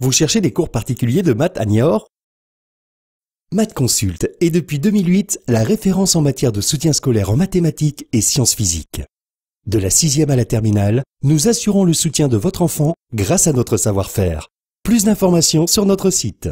Vous cherchez des cours particuliers de maths à Niort Math Consult est depuis 2008 la référence en matière de soutien scolaire en mathématiques et sciences physiques. De la sixième à la terminale, nous assurons le soutien de votre enfant grâce à notre savoir-faire. Plus d'informations sur notre site.